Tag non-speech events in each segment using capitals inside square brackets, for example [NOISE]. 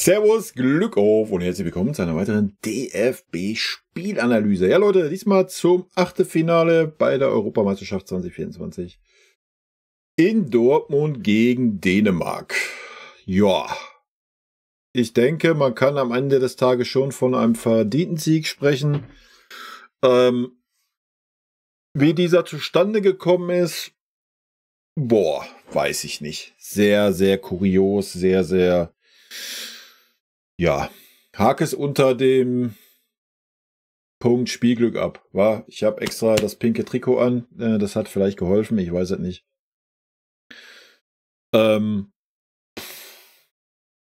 Servus, Glück auf und herzlich willkommen zu einer weiteren DFB-Spielanalyse. Ja Leute, diesmal zum Achtelfinale bei der Europameisterschaft 2024 in Dortmund gegen Dänemark. Ja, ich denke, man kann am Ende des Tages schon von einem verdienten Sieg sprechen. Ähm, wie dieser zustande gekommen ist, boah, weiß ich nicht. Sehr, sehr kurios, sehr, sehr ja, hake es unter dem Punkt Spielglück ab. War, ich habe extra das pinke Trikot an. Äh, das hat vielleicht geholfen, ich weiß es nicht. Ähm,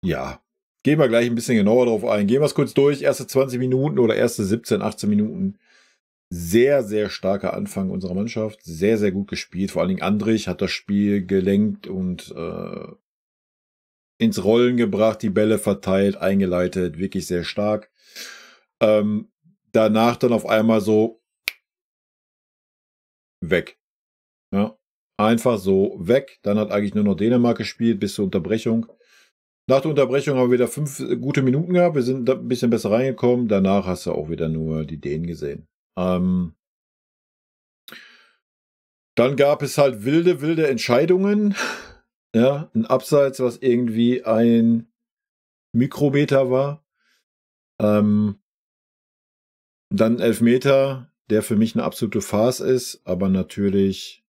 ja, gehen wir gleich ein bisschen genauer drauf ein. Gehen wir es kurz durch. Erste 20 Minuten oder erste 17, 18 Minuten. Sehr, sehr starker Anfang unserer Mannschaft. Sehr, sehr gut gespielt. Vor allen Dingen Andrich hat das Spiel gelenkt und äh, ins Rollen gebracht, die Bälle verteilt, eingeleitet, wirklich sehr stark. Ähm, danach dann auf einmal so weg. Ja, einfach so weg. Dann hat eigentlich nur noch Dänemark gespielt bis zur Unterbrechung. Nach der Unterbrechung haben wir wieder fünf äh, gute Minuten gehabt. Wir sind ein bisschen besser reingekommen. Danach hast du auch wieder nur die Dänen gesehen. Ähm, dann gab es halt wilde, wilde Entscheidungen. Ja, ein Abseits, was irgendwie ein Mikrometer war. Ähm, dann Elfmeter, der für mich eine absolute Farce ist, aber natürlich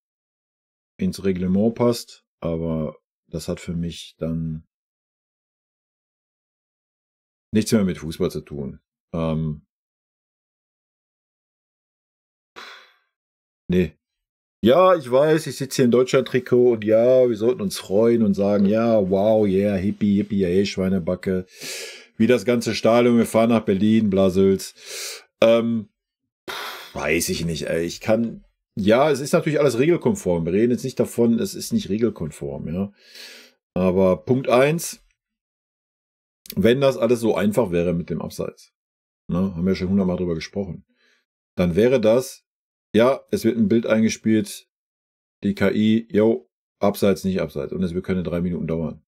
ins Reglement passt. Aber das hat für mich dann nichts mehr mit Fußball zu tun. Ähm, nee, ja, ich weiß, ich sitze hier in Deutschland-Trikot und ja, wir sollten uns freuen und sagen, ja, wow, yeah, hippie, hippie, hey, eh, Schweinebacke. Wie das ganze Stadion, wir fahren nach Berlin, Blasels. Ähm, weiß ich nicht, ey. Ich kann, ja, es ist natürlich alles regelkonform. Wir reden jetzt nicht davon, es ist nicht regelkonform, ja. Aber Punkt eins, wenn das alles so einfach wäre mit dem Abseits, ne, haben wir schon hundertmal drüber gesprochen, dann wäre das ja, es wird ein Bild eingespielt, die KI, yo, abseits, nicht abseits. Und es wird keine drei Minuten dauern.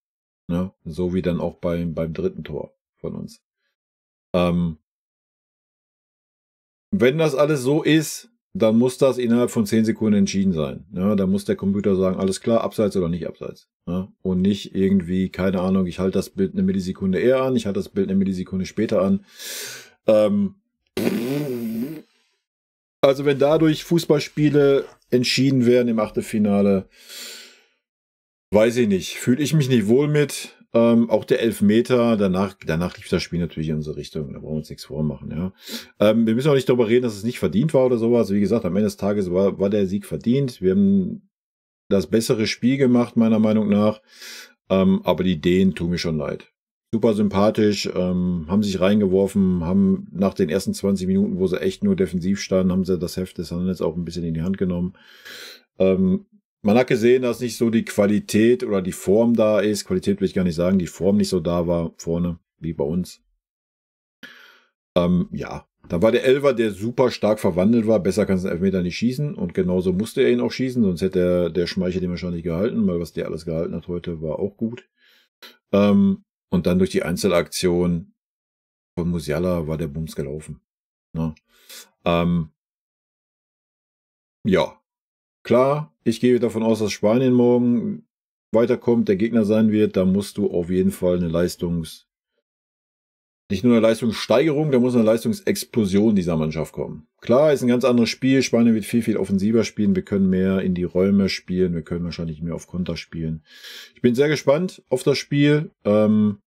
Ne? So wie dann auch beim, beim dritten Tor von uns. Ähm, wenn das alles so ist, dann muss das innerhalb von zehn Sekunden entschieden sein. Ne? dann muss der Computer sagen, alles klar, abseits oder nicht abseits. Ne? und nicht irgendwie, keine Ahnung, ich halte das Bild eine Millisekunde eher an, ich halte das Bild eine Millisekunde später an. Ähm, also wenn dadurch Fußballspiele entschieden werden im Achtelfinale, weiß ich nicht. Fühle ich mich nicht wohl mit. Ähm, auch der Elfmeter, danach, danach lief das Spiel natürlich in unsere Richtung. Da brauchen wir uns nichts vormachen, ja. Ähm, wir müssen auch nicht darüber reden, dass es nicht verdient war oder sowas. Wie gesagt, am Ende des Tages war, war der Sieg verdient. Wir haben das bessere Spiel gemacht, meiner Meinung nach. Ähm, aber die Ideen tun mir schon leid super sympathisch, ähm, haben sich reingeworfen, haben nach den ersten 20 Minuten, wo sie echt nur defensiv standen, haben sie das Heft des Handels auch ein bisschen in die Hand genommen. Ähm, man hat gesehen, dass nicht so die Qualität oder die Form da ist. Qualität will ich gar nicht sagen, die Form nicht so da war vorne, wie bei uns. Ähm, ja, da war der Elver, der super stark verwandelt war. Besser kannst du einen Elfmeter nicht schießen. Und genauso musste er ihn auch schießen, sonst hätte der, der Schmeichel den wahrscheinlich gehalten, weil was der alles gehalten hat heute, war auch gut. Ähm, und dann durch die Einzelaktion von Musiala war der Bums gelaufen. Ne? Ähm, ja, klar, ich gehe davon aus, dass Spanien morgen weiterkommt, der Gegner sein wird. Da musst du auf jeden Fall eine Leistungs- nicht nur eine Leistungssteigerung, da muss eine Leistungsexplosion dieser Mannschaft kommen. Klar, ist ein ganz anderes Spiel. Spanien wird viel, viel offensiver spielen. Wir können mehr in die Räume spielen. Wir können wahrscheinlich mehr auf Konter spielen. Ich bin sehr gespannt auf das Spiel. Ähm,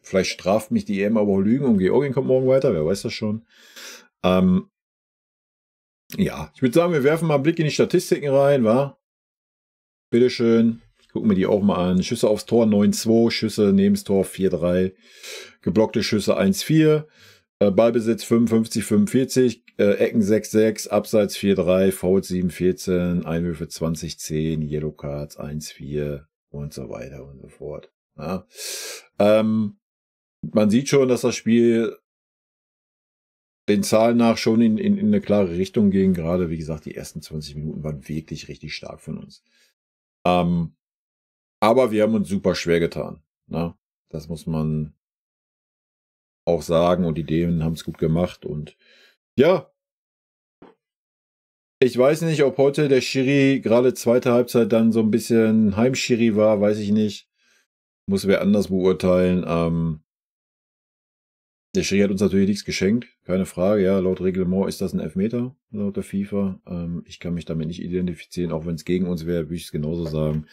vielleicht straft mich die EM aber auch Lügen und Georgien kommt morgen weiter. Wer weiß das schon. Ähm, ja, ich würde sagen, wir werfen mal einen Blick in die Statistiken rein, wa? Bitteschön gucken wir die auch mal an. Schüsse aufs Tor 9-2, Schüsse neben das Tor 4-3, geblockte Schüsse 1-4, äh, Ballbesitz 55-45, äh, Ecken 6-6, Abseits 4-3, Fouls 7-14, Einwürfe 20-10, Yellow Cards 1-4 und so weiter und so fort. Ja. Ähm, man sieht schon, dass das Spiel den Zahlen nach schon in, in, in eine klare Richtung ging. Gerade, wie gesagt, die ersten 20 Minuten waren wirklich richtig stark von uns. Ähm, aber wir haben uns super schwer getan. Ne? Das muss man auch sagen und die Dänen haben es gut gemacht und ja. Ich weiß nicht, ob heute der Schiri gerade zweite Halbzeit dann so ein bisschen Heimschiri war, weiß ich nicht. Muss wer anders beurteilen. Ähm, der Schiri hat uns natürlich nichts geschenkt, keine Frage. Ja, laut Reglement ist das ein Elfmeter, laut der FIFA. Ähm, ich kann mich damit nicht identifizieren, auch wenn es gegen uns wäre, würde ich es genauso sagen.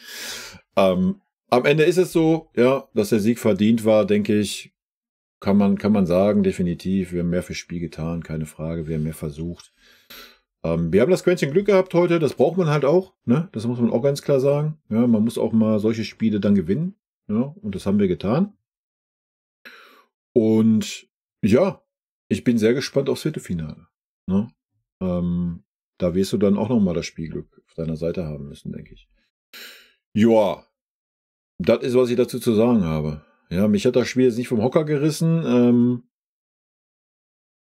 Ähm, am Ende ist es so, ja, dass der Sieg verdient war, denke ich, kann man, kann man sagen, definitiv. Wir haben mehr fürs Spiel getan, keine Frage. Wir haben mehr versucht. Ähm, wir haben das Quäntchen Glück gehabt heute, das braucht man halt auch, ne? Das muss man auch ganz klar sagen. Ja, man muss auch mal solche Spiele dann gewinnen. Ja, und das haben wir getan. Und ja, ich bin sehr gespannt aufs Viertelfinale. Ne? Ähm, da wirst du dann auch nochmal das Spielglück auf deiner Seite haben müssen, denke ich. Ja, das ist, was ich dazu zu sagen habe. Ja, mich hat das Spiel jetzt nicht vom Hocker gerissen. Ähm,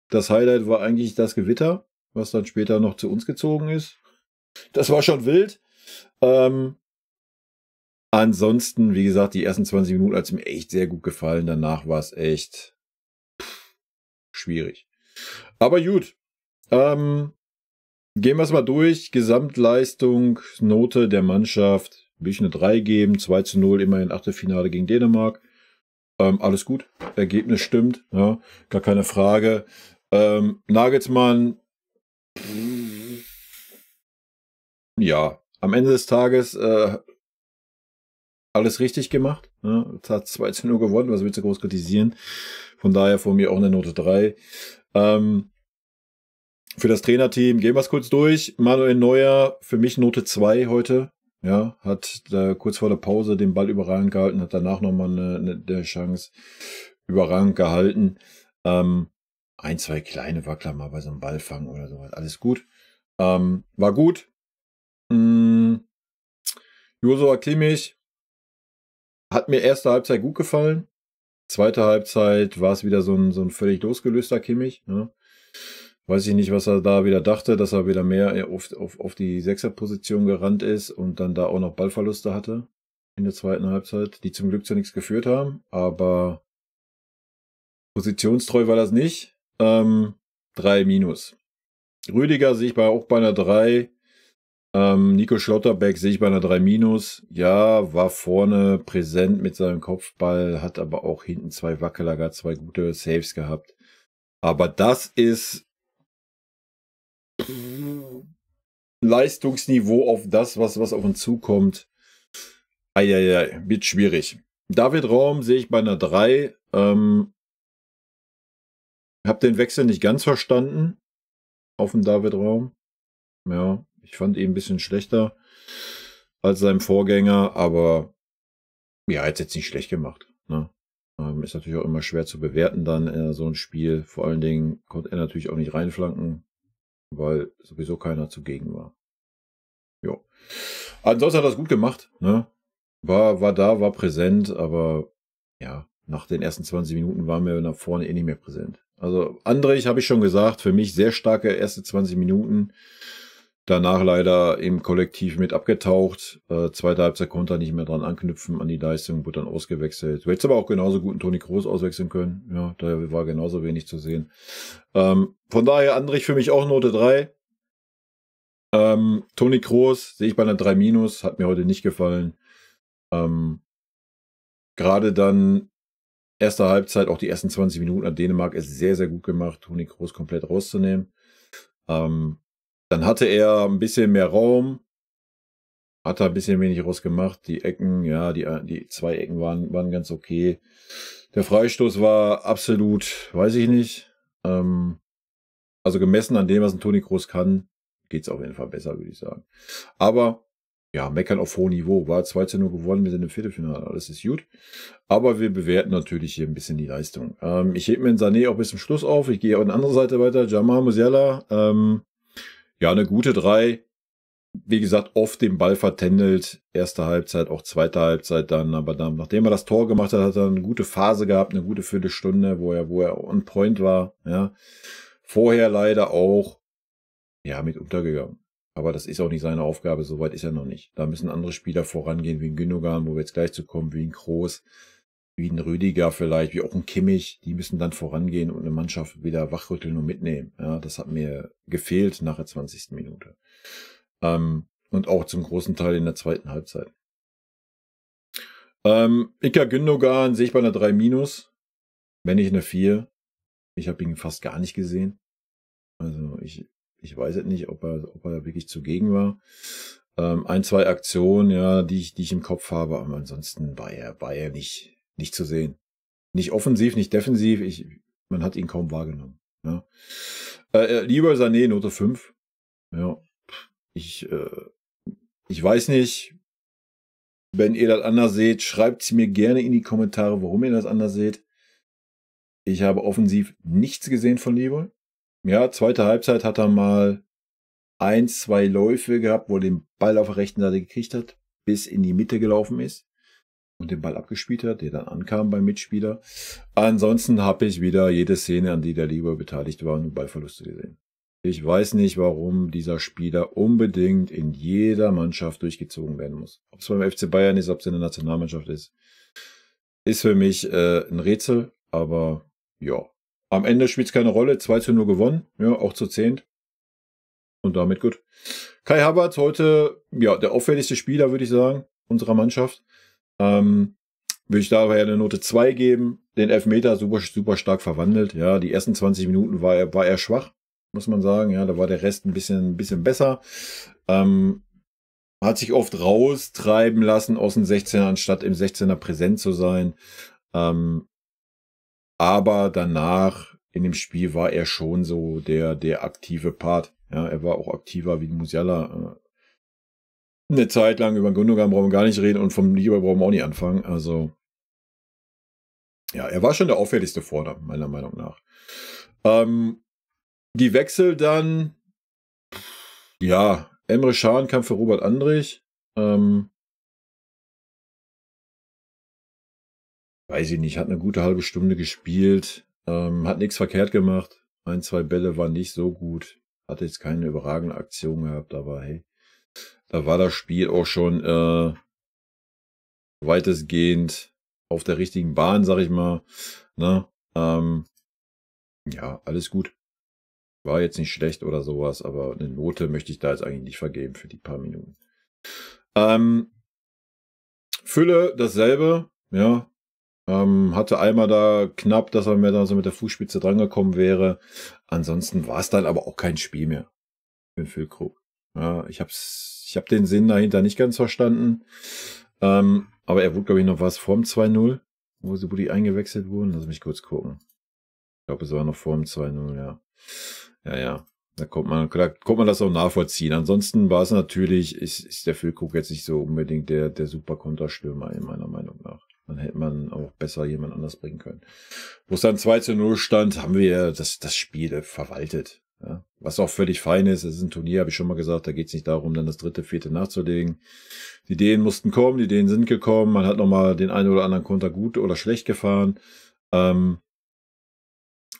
das Highlight war eigentlich das Gewitter, was dann später noch zu uns gezogen ist. Das war schon wild. Ähm, ansonsten, wie gesagt, die ersten 20 Minuten hat es mir echt sehr gut gefallen. Danach war es echt schwierig. Aber gut. Ähm, gehen wir es mal durch. Gesamtleistung, Note der Mannschaft. Will ich eine 3 geben. 2 zu 0, immerhin Achtelfinale gegen Dänemark. Ähm, alles gut. Ergebnis stimmt. Ja, gar keine Frage. Ähm, Nagelsmann. Ja, am Ende des Tages äh, alles richtig gemacht. Ja, Hat 2 zu 0 gewonnen, was willst du groß kritisieren? Von daher von mir auch eine Note 3. Ähm, für das Trainerteam gehen wir es kurz durch. Manuel Neuer, für mich Note 2 heute. Ja, hat da äh, kurz vor der Pause den Ball überragend gehalten, hat danach nochmal eine, eine, eine Chance überragend gehalten. Ähm, ein, zwei kleine Wackler mal bei so einem Ballfang oder sowas. Alles gut. Ähm, war gut. Mm, Josua Kimmich hat mir erste Halbzeit gut gefallen. Zweite Halbzeit war es wieder so ein, so ein völlig losgelöster Kimmich. Ne? Weiß ich nicht, was er da wieder dachte, dass er wieder mehr äh, auf, auf, auf die Sechserposition gerannt ist und dann da auch noch Ballverluste hatte in der zweiten Halbzeit, die zum Glück zu nichts geführt haben, aber positionstreu war das nicht. Ähm, drei Minus. Rüdiger sehe ich bei, auch bei einer drei ähm, Nico Schlotterbeck sehe ich bei einer 3 Ja, war vorne präsent mit seinem Kopfball, hat aber auch hinten zwei Wackelager, zwei gute Saves gehabt. Aber das ist Leistungsniveau auf das, was, was auf uns zukommt. Eieiei, wird schwierig. David Raum sehe ich bei einer 3. Ähm, hab den Wechsel nicht ganz verstanden. Auf dem David Raum. Ja. Ich fand ihn ein bisschen schlechter als seinem Vorgänger, aber ja, er hat jetzt nicht schlecht gemacht. Ne? Ähm, ist natürlich auch immer schwer zu bewerten dann in äh, so ein Spiel. Vor allen Dingen konnte er natürlich auch nicht reinflanken, weil sowieso keiner zugegen war. Jo. Ansonsten hat er es gut gemacht. Ne? War, war da, war präsent, aber ja, nach den ersten 20 Minuten war mir nach vorne eh nicht mehr präsent. Also Andrich habe ich schon gesagt, für mich sehr starke erste 20 Minuten. Danach leider im Kollektiv mit abgetaucht. Äh, zweite Halbzeit konnte er nicht mehr dran anknüpfen an die Leistung, wurde dann ausgewechselt. Du hättest aber auch genauso gut einen Toni Kroos auswechseln können. Ja, da war genauso wenig zu sehen. Ähm, von daher Andrich für mich auch Note 3. Ähm, Toni Kroos sehe ich bei einer 3 minus, hat mir heute nicht gefallen. Ähm, Gerade dann erste Halbzeit, auch die ersten 20 Minuten an Dänemark ist sehr, sehr gut gemacht, Toni Kroos komplett rauszunehmen. Ähm, dann hatte er ein bisschen mehr Raum, hat er ein bisschen wenig rausgemacht. Die Ecken, ja, die, äh, die zwei Ecken waren, waren ganz okay. Der Freistoß war absolut, weiß ich nicht. Ähm, also gemessen an dem, was ein Toni Kroos kann, geht's auf jeden Fall besser, würde ich sagen. Aber ja, meckern auf hohem Niveau. War 2 zu 0 gewonnen, wir sind im Viertelfinale, alles ist gut. Aber wir bewerten natürlich hier ein bisschen die Leistung. Ähm, ich hebe mir den Sané auch bis zum Schluss auf. Ich gehe auf die andere Seite weiter. Jamal Musiala, ähm, ja, eine gute drei. Wie gesagt, oft den Ball vertändelt. Erste Halbzeit, auch zweite Halbzeit dann. Aber dann, nachdem er das Tor gemacht hat, hat er eine gute Phase gehabt, eine gute Viertelstunde, wo er, wo er on point war. Ja. Vorher leider auch, ja, mit untergegangen. Aber das ist auch nicht seine Aufgabe, soweit ist er noch nicht. Da müssen andere Spieler vorangehen, wie ein Gündogan, wo wir jetzt gleich zu kommen, wie ein Groß wie ein Rüdiger vielleicht, wie auch ein Kimmich, die müssen dann vorangehen und eine Mannschaft wieder wachrütteln und mitnehmen. Ja, das hat mir gefehlt nach der 20. Minute. Ähm, und auch zum großen Teil in der zweiten Halbzeit. Ähm, Ika Gündogan sehe ich bei einer 3 minus, wenn nicht eine 4. Ich habe ihn fast gar nicht gesehen. Also ich, ich weiß jetzt nicht, ob er, ob er wirklich zugegen war. Ähm, ein, zwei Aktionen, ja, die ich, die ich im Kopf habe, aber ansonsten war er, war er nicht, nicht zu sehen. Nicht offensiv, nicht defensiv. Ich, man hat ihn kaum wahrgenommen. Ja. Ne? Äh, äh, lieber Sané, Note 5. Ja. Ich, äh, ich weiß nicht. Wenn ihr das anders seht, schreibt es mir gerne in die Kommentare, warum ihr das anders seht. Ich habe offensiv nichts gesehen von Lieber. Ja, zweite Halbzeit hat er mal ein, zwei Läufe gehabt, wo er den Ball auf der rechten Seite gekriegt hat, bis in die Mitte gelaufen ist und den Ball abgespielt hat, der dann ankam beim Mitspieler. Ansonsten habe ich wieder jede Szene, an die der Lieber beteiligt war, und Ballverluste gesehen. Ich weiß nicht, warum dieser Spieler unbedingt in jeder Mannschaft durchgezogen werden muss. Ob es beim FC Bayern ist, ob es in der Nationalmannschaft ist, ist für mich äh, ein Rätsel, aber ja. Am Ende spielt es keine Rolle. 2 zu 0 gewonnen, ja, auch zu 10. Und damit gut. Kai Havertz heute, ja, der auffälligste Spieler, würde ich sagen, unserer Mannschaft. Ähm, würde ich daher eine Note 2 geben. Den Elfmeter super, super stark verwandelt. Ja, die ersten 20 Minuten war er, war er schwach, muss man sagen. Ja, da war der Rest ein bisschen, ein bisschen besser. Ähm, hat sich oft raustreiben lassen aus dem 16er, anstatt im 16er präsent zu sein. Ähm, aber danach in dem Spiel war er schon so der, der aktive Part. Ja, er war auch aktiver wie Musiala äh, eine Zeit lang über Gundogan brauchen wir gar nicht reden und vom Lieber brauchen wir auch nicht anfangen. Also, ja, er war schon der auffälligste Vorder, meiner Meinung nach. Ähm, die Wechsel dann, ja, Emre Schahn kam für Robert Andrich. Ähm, weiß ich nicht, hat eine gute halbe Stunde gespielt, ähm, hat nichts verkehrt gemacht. Ein, zwei Bälle waren nicht so gut, hatte jetzt keine überragende Aktion gehabt, aber hey war das Spiel auch schon äh, weitestgehend auf der richtigen Bahn, sag ich mal. Ne? Ähm, ja, alles gut. War jetzt nicht schlecht oder sowas, aber eine Note möchte ich da jetzt eigentlich nicht vergeben für die paar Minuten. Ähm, Fülle dasselbe, ja. Ähm, hatte einmal da knapp, dass er mir da so mit der Fußspitze drangekommen wäre. Ansonsten war es dann aber auch kein Spiel mehr für den Füllkrug. Ja, ich habe es ich habe den Sinn dahinter nicht ganz verstanden. Ähm, aber er wurde, glaube ich, noch was vorm 2-0, wo, sie wo die eingewechselt wurden. Lass mich kurz gucken. Ich glaube, es war noch vorm 2-0, ja. Ja, ja. Da kommt man, da kommt man das auch nachvollziehen. Ansonsten war es natürlich, ist, ist der Füllkrug jetzt nicht so unbedingt der, der super Konterstürmer in meiner Meinung nach. Dann hätte man auch besser jemand anders bringen können. Wo es dann 2 zu 0 stand, haben wir das, das Spiel verwaltet. Ja, was auch völlig fein ist, es ist ein Turnier, habe ich schon mal gesagt, da geht es nicht darum, dann das dritte, vierte nachzulegen. Die Ideen mussten kommen, die Ideen sind gekommen, man hat nochmal den einen oder anderen Konter gut oder schlecht gefahren. Ähm,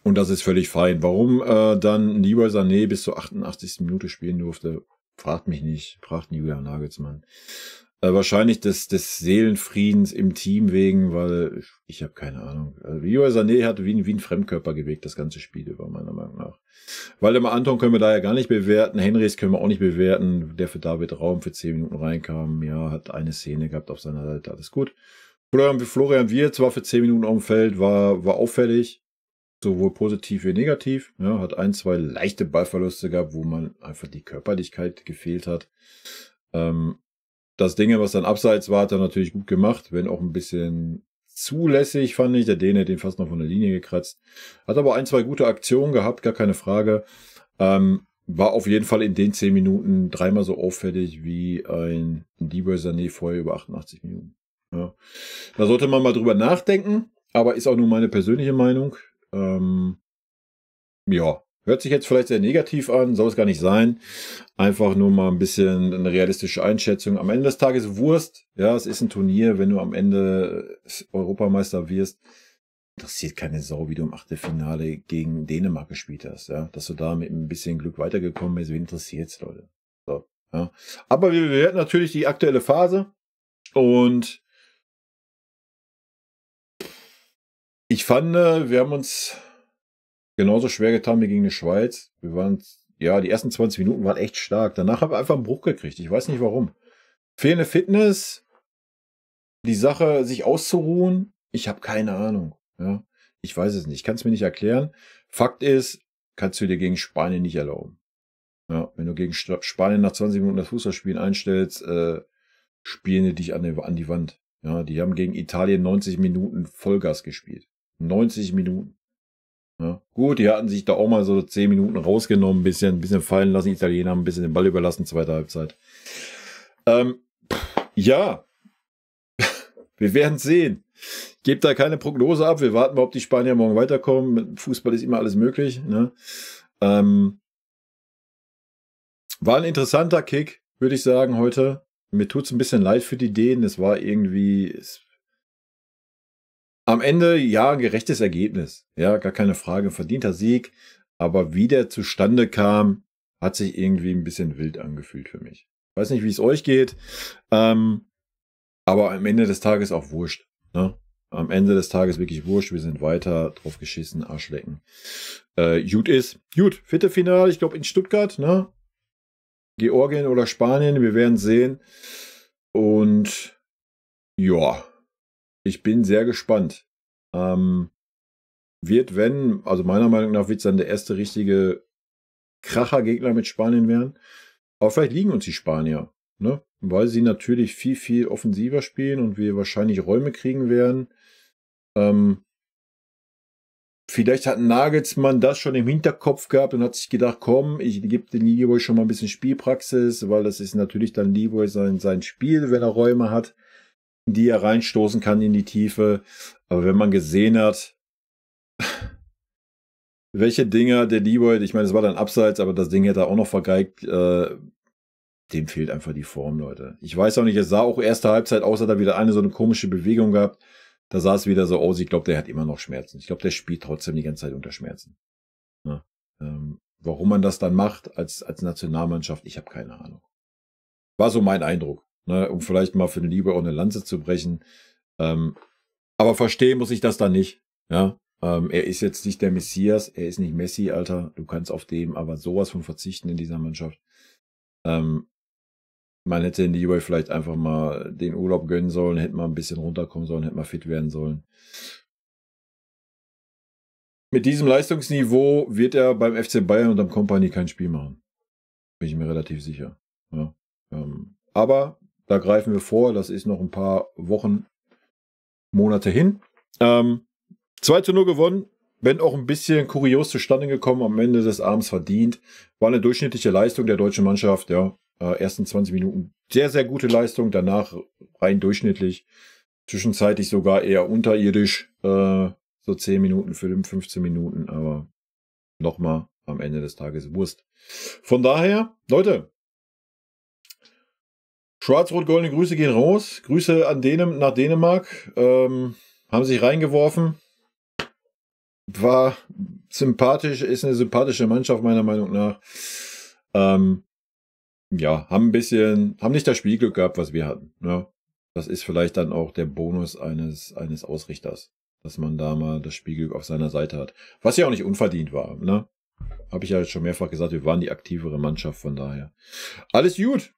und das ist völlig fein. Warum äh, dann Leroy Sané bis zur 88. Minute spielen durfte, fragt mich nicht, fragt Julian Nagelsmann. Äh, wahrscheinlich des, des Seelenfriedens im Team wegen, weil ich, ich habe keine Ahnung. Also, Leroy Sané hat wie, wie ein Fremdkörper gewegt, das ganze Spiel über, meiner Meinung nach. Waldemar Anton können wir da ja gar nicht bewerten. Henrys können wir auch nicht bewerten, der für David Raum für 10 Minuten reinkam. Ja, hat eine Szene gehabt auf seiner Seite, alles gut. Florian, Florian wir zwar für 10 Minuten auf dem Feld, war, war auffällig, sowohl positiv wie negativ. Ja, hat ein, zwei leichte Ballverluste gehabt, wo man einfach die Körperlichkeit gefehlt hat. Ähm, das Ding, was dann abseits war, hat er natürlich gut gemacht, wenn auch ein bisschen zulässig, fand ich. Der Däne hat den fast noch von der Linie gekratzt. Hat aber ein, zwei gute Aktionen gehabt, gar keine Frage. Ähm, war auf jeden Fall in den zehn Minuten dreimal so auffällig wie ein Dieber Sané vorher über 88 Minuten. Ja. Da sollte man mal drüber nachdenken, aber ist auch nur meine persönliche Meinung. Ähm, ja, Hört sich jetzt vielleicht sehr negativ an, soll es gar nicht sein. Einfach nur mal ein bisschen eine realistische Einschätzung. Am Ende des Tages Wurst. Ja, es ist ein Turnier. Wenn du am Ende Europameister wirst, interessiert keine Sau, wie du im Achtelfinale gegen Dänemark gespielt hast. Ja, dass du da mit ein bisschen Glück weitergekommen bist. Wen interessiert's, Leute? So, ja. Aber wir bewerten natürlich die aktuelle Phase und ich fand, äh, wir haben uns genauso schwer getan wie gegen die Schweiz. Wir waren, ja, die ersten 20 Minuten waren echt stark. Danach haben wir einfach einen Bruch gekriegt. Ich weiß nicht warum. Fehlende Fitness, die Sache, sich auszuruhen, ich habe keine Ahnung. Ja, ich weiß es nicht. Ich kann es mir nicht erklären. Fakt ist, kannst du dir gegen Spanien nicht erlauben. Ja, wenn du gegen Spanien nach 20 Minuten das Fußballspielen einstellst, äh, spielen die dich an die, an die Wand. Ja, die haben gegen Italien 90 Minuten Vollgas gespielt. 90 Minuten. Ja. Ne? Gut, die hatten sich da auch mal so zehn Minuten rausgenommen, ein bisschen, ein bisschen fallen lassen, Italiener haben ein bisschen den Ball überlassen, zweite Halbzeit. Ähm, ja, [LAUGHS] wir werden sehen. Gebt da keine Prognose ab. Wir warten mal, ob die Spanier morgen weiterkommen. Mit Fußball ist immer alles möglich. Ne? Ähm, war ein interessanter Kick, würde ich sagen, heute. Mir tut es ein bisschen leid für die Dänen. Es war irgendwie, es am Ende, ja, gerechtes Ergebnis. Ja, gar keine Frage. Verdienter Sieg. Aber wie der zustande kam, hat sich irgendwie ein bisschen wild angefühlt für mich. Weiß nicht, wie es euch geht. Ähm, aber am Ende des Tages auch wurscht. Ne? Am Ende des Tages wirklich wurscht. Wir sind weiter drauf geschissen, Arschlecken. Äh, gut ist. Gut, vierte Finale, ich glaube in Stuttgart, ne? Georgien oder Spanien, wir werden sehen. Und ja, ich bin sehr gespannt. Ähm, wird, wenn, also meiner Meinung nach wird es dann der erste richtige Krachergegner mit Spanien werden. Aber vielleicht liegen uns die Spanier, ne? weil sie natürlich viel, viel offensiver spielen und wir wahrscheinlich Räume kriegen werden. Ähm, vielleicht hat Nagelsmann das schon im Hinterkopf gehabt und hat sich gedacht, komm, ich gebe den Leroy schon mal ein bisschen Spielpraxis, weil das ist natürlich dann Leroy sein, sein Spiel, wenn er Räume hat die er reinstoßen kann in die Tiefe. Aber wenn man gesehen hat, [LAUGHS] welche Dinger der D-Boy, ich meine, es war dann abseits, aber das Ding hätte er auch noch vergeigt, äh, dem fehlt einfach die Form, Leute. Ich weiß auch nicht, es sah auch erste Halbzeit aus, hat er wieder eine so eine komische Bewegung gehabt. Da sah es wieder so aus, ich glaube, der hat immer noch Schmerzen. Ich glaube, der spielt trotzdem die ganze Zeit unter Schmerzen. Ja. Ne? Ähm, warum man das dann macht als, als Nationalmannschaft, ich habe keine Ahnung. War so mein Eindruck ne, um vielleicht mal für eine Liebe auch eine Lanze zu brechen. Ähm, aber verstehen muss ich das dann nicht. Ja, ähm, er ist jetzt nicht der Messias, er ist nicht Messi, Alter. Du kannst auf dem aber sowas von verzichten in dieser Mannschaft. Ähm, man hätte in Leeway vielleicht einfach mal den Urlaub gönnen sollen, hätte mal ein bisschen runterkommen sollen, hätte mal fit werden sollen. Mit diesem Leistungsniveau wird er beim FC Bayern und am Company kein Spiel machen. Bin ich mir relativ sicher. Ja. Ähm, aber da greifen wir vor, das ist noch ein paar Wochen, Monate hin. Ähm, 2 zu 0 gewonnen, wenn auch ein bisschen kurios zustande gekommen, am Ende des Abends verdient. War eine durchschnittliche Leistung der deutschen Mannschaft, ja. Äh, ersten 20 Minuten sehr, sehr gute Leistung, danach rein durchschnittlich. Zwischenzeitlich sogar eher unterirdisch, äh, so 10 Minuten für den 15 Minuten, aber nochmal am Ende des Tages Wurst. Von daher, Leute, Schwarz-Rot-Goldene Grüße gehen raus. Grüße an Dänem nach Dänemark. Ähm, haben sich reingeworfen. War sympathisch, ist eine sympathische Mannschaft, meiner Meinung nach. Ähm, ja, haben ein bisschen, haben nicht das Spielglück gehabt, was wir hatten. Ja. Ne? Das ist vielleicht dann auch der Bonus eines, eines Ausrichters, dass man da mal das Spielglück auf seiner Seite hat. Was ja auch nicht unverdient war. Ne? Habe ich ja schon mehrfach gesagt, wir waren die aktivere Mannschaft, von daher. Alles gut.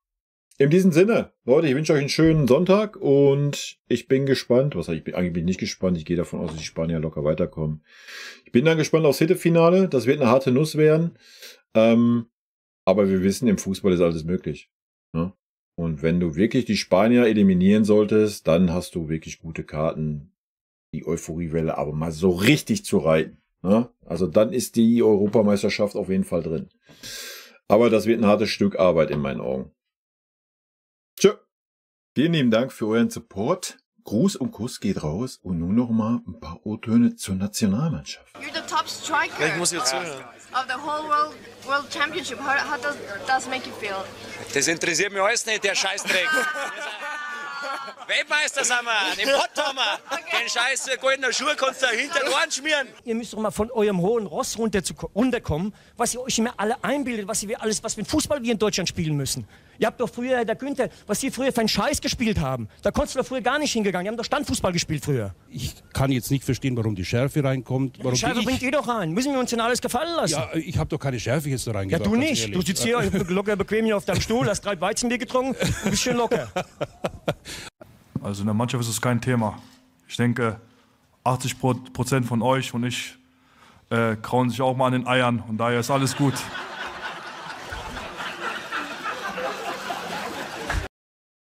In diesem Sinne, Leute, ich wünsche euch einen schönen Sonntag und ich bin gespannt. Was ich bin eigentlich nicht gespannt. Ich gehe davon aus, dass die Spanier locker weiterkommen. Ich bin dann gespannt aufs Hittefinale. Das wird eine harte Nuss werden. Ähm, aber wir wissen, im Fußball ist alles möglich. Ne? Und wenn du wirklich die Spanier eliminieren solltest, dann hast du wirklich gute Karten, die Euphoriewelle aber mal so richtig zu reiten. Ne? Also dann ist die Europameisterschaft auf jeden Fall drin. Aber das wird ein hartes Stück Arbeit in meinen Augen. Vielen lieben Dank für euren Support. Gruß und Kuss geht raus und nun noch mal ein paar O-Töne zur Nationalmannschaft. You're the top striker. Ja, ich muss jetzt zuhören. Of the whole world, world championship. How, how does, does make you feel? Das interessiert mich alles nicht, der Scheißdreck. [LAUGHS] Weltmeister sind wir, den Pott haben wir. Den scheiß goldenen Schuh kannst du hinter den Ohren schmieren. Ihr müsst doch mal von eurem hohen Ross runterkommen, was ihr euch immer alle einbildet, was ihr alles, was mit Fußball wir in Deutschland spielen müssen. Ihr habt doch früher, der Günther, was Sie früher für einen Scheiß gespielt haben. Da konntest du doch früher gar nicht hingegangen. Die haben doch Standfußball gespielt früher. Ich kann jetzt nicht verstehen, warum die Schärfe reinkommt. Warum die Schärfe die bringt ihr eh doch rein. Müssen wir uns denn alles gefallen lassen? Ja, ich habe doch keine Schärfe jetzt da reingebracht. Ja, du nicht. Du sitzt hier locker bequem hier auf deinem Stuhl, hast drei Weizenbier getrunken und bist schön locker. [LAUGHS] Also in der Mannschaft ist es kein Thema. Ich denke, 80 Prozent von euch und ich äh, krauen sich auch mal an den Eiern und daher ist alles gut.